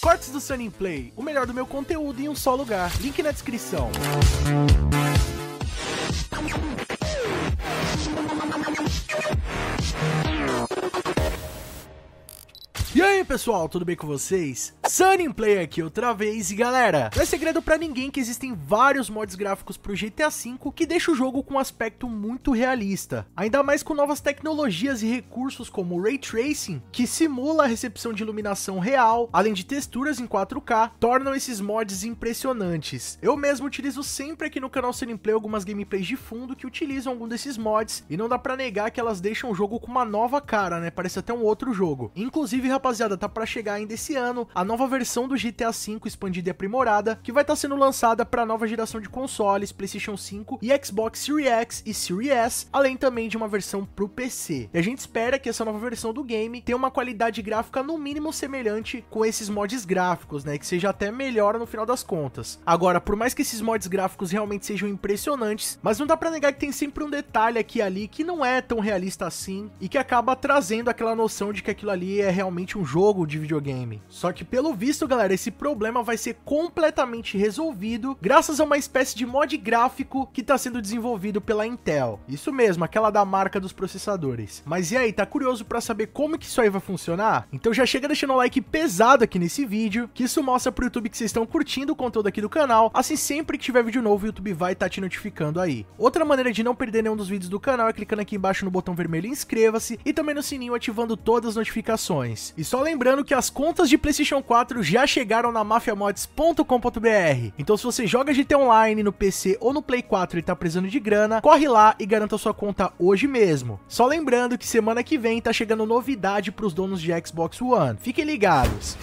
Cortes do Sunny Play, o melhor do meu conteúdo em um só lugar. Link na descrição. pessoal, tudo bem com vocês? Sunny Play aqui outra vez e galera, não é segredo pra ninguém que existem vários mods gráficos pro GTA V que deixa o jogo com um aspecto muito realista, ainda mais com novas tecnologias e recursos como o Ray Tracing, que simula a recepção de iluminação real, além de texturas em 4K, tornam esses mods impressionantes. Eu mesmo utilizo sempre aqui no canal Sunny Play algumas gameplays de fundo que utilizam algum desses mods e não dá pra negar que elas deixam o jogo com uma nova cara, né? Parece até um outro jogo. Inclusive, rapaziada, Tá para chegar ainda esse ano a nova versão do GTA V expandida e aprimorada, que vai estar tá sendo lançada para a nova geração de consoles, PlayStation 5 e Xbox Series X e Series S, além também de uma versão para o PC. E a gente espera que essa nova versão do game tenha uma qualidade gráfica no mínimo semelhante com esses mods gráficos, né, que seja até melhor no final das contas. Agora, por mais que esses mods gráficos realmente sejam impressionantes, mas não dá para negar que tem sempre um detalhe aqui e ali que não é tão realista assim e que acaba trazendo aquela noção de que aquilo ali é realmente um jogo jogo de videogame. Só que pelo visto, galera, esse problema vai ser completamente resolvido graças a uma espécie de mod gráfico que está sendo desenvolvido pela Intel. Isso mesmo, aquela da marca dos processadores. Mas e aí, tá curioso para saber como que isso aí vai funcionar? Então já chega deixando um like pesado aqui nesse vídeo, que isso mostra pro YouTube que vocês estão curtindo o conteúdo aqui do canal. Assim, sempre que tiver vídeo novo, o YouTube vai estar tá te notificando aí. Outra maneira de não perder nenhum dos vídeos do canal é clicando aqui embaixo no botão vermelho inscreva-se e também no sininho ativando todas as notificações. E só lembrando lembrando que as contas de PlayStation 4 já chegaram na mafiamods.com.br. Então, se você joga GT Online no PC ou no Play 4 e tá precisando de grana, corre lá e garanta sua conta hoje mesmo. Só lembrando que semana que vem tá chegando novidade para os donos de Xbox One. Fiquem ligados.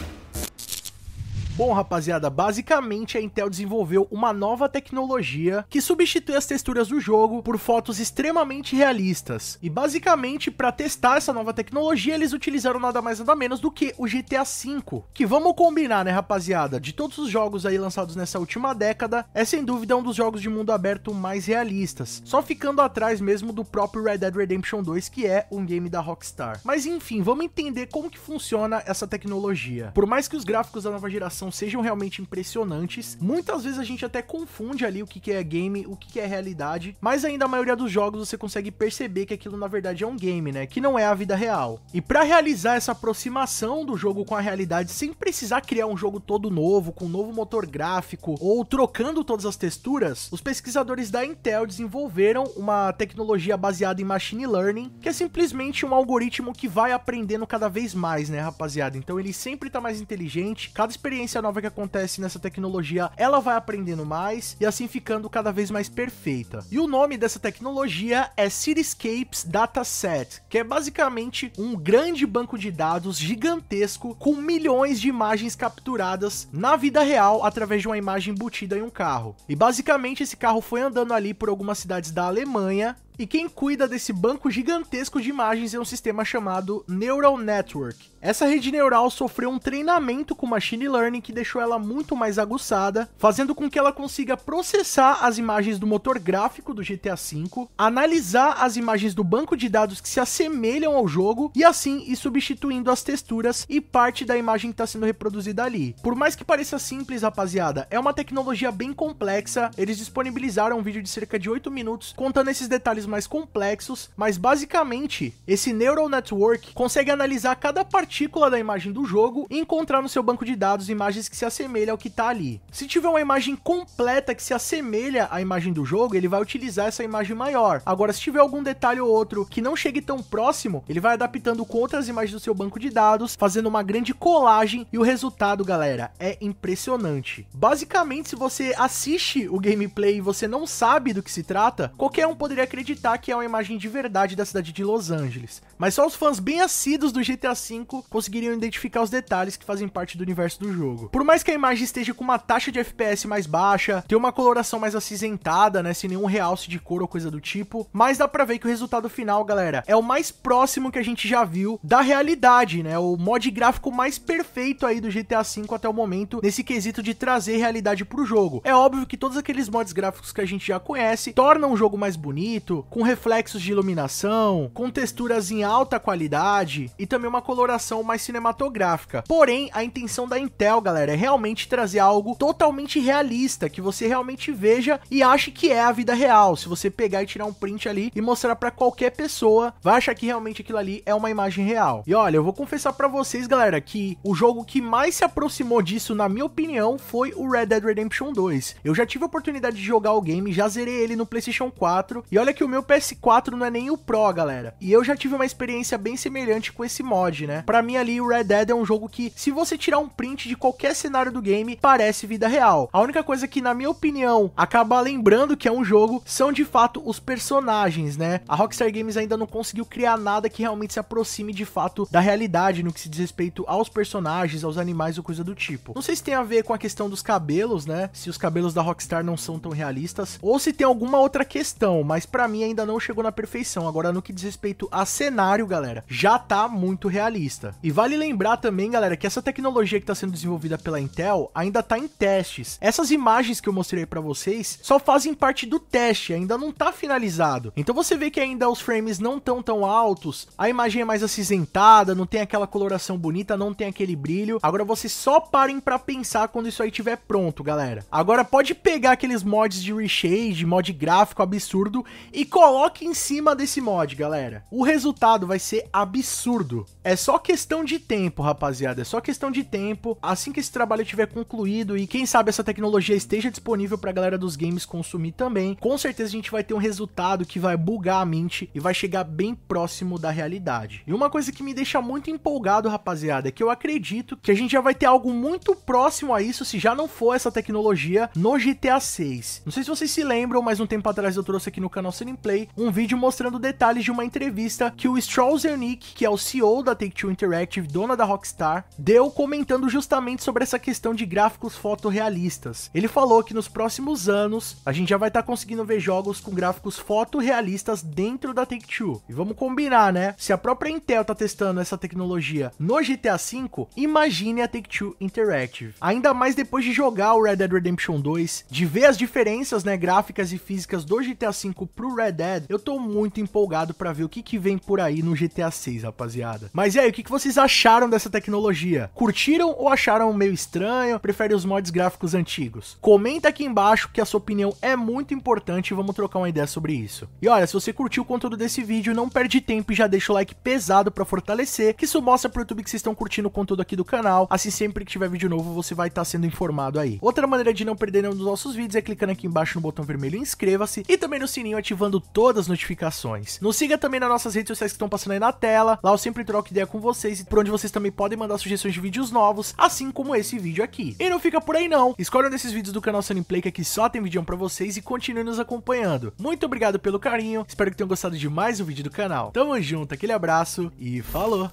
Bom, rapaziada, basicamente a Intel desenvolveu uma nova tecnologia que substitui as texturas do jogo por fotos extremamente realistas. E basicamente, para testar essa nova tecnologia, eles utilizaram nada mais nada menos do que o GTA V, que vamos combinar, né, rapaziada, de todos os jogos aí lançados nessa última década, é sem dúvida um dos jogos de mundo aberto mais realistas, só ficando atrás mesmo do próprio Red Dead Redemption 2, que é um game da Rockstar. Mas enfim, vamos entender como que funciona essa tecnologia. Por mais que os gráficos da nova geração sejam realmente impressionantes. Muitas vezes a gente até confunde ali o que, é game, o que, que é realidade, mas ainda a maioria dos jogos você consegue perceber que aquilo na verdade é um game, né? Que não é a vida real. E para realizar essa aproximação do jogo com a realidade sem precisar criar um jogo todo novo, com um novo motor gráfico ou trocando todas as texturas, os pesquisadores da Intel desenvolveram uma tecnologia baseada em machine learning, que é simplesmente um algoritmo que vai aprendendo cada vez mais, né, rapaziada? Então ele sempre tá mais inteligente, cada experiência ciência nova que acontece nessa tecnologia, ela vai aprendendo mais e assim ficando cada vez mais perfeita. E o nome dessa tecnologia é Cityscapes Dataset, que é basicamente um grande banco de dados gigantesco com milhões de imagens capturadas na vida real através de uma imagem embutida em um carro. E basicamente esse carro foi andando ali por algumas cidades da Alemanha e quem cuida desse banco gigantesco de imagens é um sistema chamado Neural Network. Essa rede neural sofreu um treinamento com machine learning que deixou ela muito mais aguçada, fazendo com que ela consiga processar as imagens do motor gráfico do GTA V, analisar as imagens do banco de dados que se assemelham ao jogo e assim ir substituindo as texturas e parte da imagem que está sendo reproduzida ali. Por mais que pareça simples, rapaziada, é uma tecnologia bem complexa. Eles disponibilizaram um vídeo de cerca de 8 minutos contando esses detalhes mais complexos, mas basicamente esse neural network consegue analisar cada partícula da imagem do jogo e encontrar no seu banco de dados imagens que se assemelham ao que está ali. Se tiver uma imagem completa que se assemelha à imagem do jogo, ele vai utilizar essa imagem maior. Agora, se tiver algum detalhe ou outro que não chegue tão próximo, ele vai adaptando com outras imagens do seu banco de dados, fazendo uma grande colagem e o resultado, galera, é impressionante. Basicamente, se você assiste o gameplay e você não sabe do que se trata, qualquer um poderia acreditar acreditar que é uma imagem de verdade da cidade de Los Angeles, mas só os fãs bem assíduos do GTA V conseguiriam identificar os detalhes que fazem parte do universo do jogo. Por mais que a imagem esteja com uma taxa de FPS mais baixa, tenha uma coloração mais acinzentada, né, sem nenhum realce de cor ou coisa do tipo, mas dá pra ver que o resultado final, galera, é o mais próximo que a gente já viu da realidade, né, o mod gráfico mais perfeito aí do GTA V até o momento, nesse quesito de trazer realidade pro jogo. É óbvio que todos aqueles mods gráficos que a gente já conhece tornam o jogo mais bonito, com reflexos de iluminação, com texturas em alta qualidade e também uma coloração mais cinematográfica. Porém, a intenção da Intel, galera, é realmente trazer algo totalmente realista, que você realmente veja e ache que é a vida real. Se você pegar e tirar um print ali e mostrar para qualquer pessoa, vai achar que realmente aquilo ali é uma imagem real. E olha, eu vou confessar para vocês, galera, que o jogo que mais se aproximou disso, na minha opinião, foi o Red Dead Redemption 2. Eu já tive a oportunidade de jogar o game, já zerei ele no PlayStation 4 e olha que o meu meu PS4 não é nem o Pro, galera. E eu já tive uma experiência bem semelhante com esse mod, né? Pra mim ali, o Red Dead é um jogo que, se você tirar um print de qualquer cenário do game, parece vida real. A única coisa que, na minha opinião, acaba lembrando que é um jogo, são de fato os personagens, né? A Rockstar Games ainda não conseguiu criar nada que realmente se aproxime de fato da realidade no que se diz respeito aos personagens, aos animais ou coisa do tipo. Não sei se tem a ver com a questão dos cabelos, né? Se os cabelos da Rockstar não são tão realistas, ou se tem alguma outra questão, mas para mim é ainda não chegou na perfeição. Agora, no que diz respeito a cenário, galera, já tá muito realista. E vale lembrar também, galera, que essa tecnologia que tá sendo desenvolvida pela Intel ainda tá em testes. Essas imagens que eu mostrei para vocês só fazem parte do teste, ainda não tá finalizado. Então você vê que ainda os frames não tão tão altos, a imagem é mais acinzentada, não tem aquela coloração bonita, não tem aquele brilho. Agora vocês só parem para pensar quando isso aí tiver pronto, galera. Agora pode pegar aqueles mods de reshade, mod gráfico absurdo e coloque em cima desse mod, galera. O resultado vai ser absurdo. É só questão de tempo, rapaziada. É só questão de tempo. Assim que esse trabalho estiver concluído e quem sabe essa tecnologia esteja disponível pra galera dos games consumir também, com certeza a gente vai ter um resultado que vai bugar a mente e vai chegar bem próximo da realidade. E uma coisa que me deixa muito empolgado, rapaziada, é que eu acredito que a gente já vai ter algo muito próximo a isso, se já não for essa tecnologia, no GTA 6. Não sei se vocês se lembram, mas um tempo atrás eu trouxe aqui no canal Cine gameplay, um vídeo mostrando detalhes de uma entrevista que o Strauss-Zelnick, que é o CEO da Take-Two Interactive, dona da Rockstar, deu comentando justamente sobre essa questão de gráficos fotorrealistas. Ele falou que nos próximos anos a gente já vai estar tá conseguindo ver jogos com gráficos fotorrealistas dentro da Take-Two. E vamos combinar, né? Se a própria Intel tá testando essa tecnologia no GTA V, imagine a Take-Two Interactive. Ainda mais depois de jogar o Red Dead Redemption 2, de ver as diferenças, né, gráficas e físicas do GTA V pro Red Red Dead, eu tô muito empolgado para ver o que, que vem por aí no GTA 6, rapaziada. Mas e aí, o que, que vocês acharam dessa tecnologia? Curtiram ou acharam meio estranho? Prefere os mods gráficos antigos? Comenta aqui embaixo que a sua opinião é muito importante e vamos trocar uma ideia sobre isso. E olha, se você curtiu o conteúdo desse vídeo, não perde tempo e já deixa o like pesado para fortalecer, que isso mostra pro YouTube que vocês estão curtindo o conteúdo aqui do canal, assim sempre que tiver vídeo novo você vai estar tá sendo informado aí. Outra maneira de não perder nenhum dos nossos vídeos é clicando aqui embaixo no botão vermelho inscreva-se e também no sininho ativando ativando todas as notificações. Nos siga também nas nossas redes sociais que estão passando aí na tela. Lá eu sempre troco ideia com vocês, e por onde vocês também podem mandar sugestões de vídeos novos, assim como esse vídeo aqui. E não fica por aí não. Escolha um desses vídeos do canal Sony Play que aqui só tem vídeo para vocês e continue nos acompanhando. Muito obrigado pelo carinho. Espero que tenham gostado de mais um vídeo do canal. Tamo junto, aquele abraço e falou.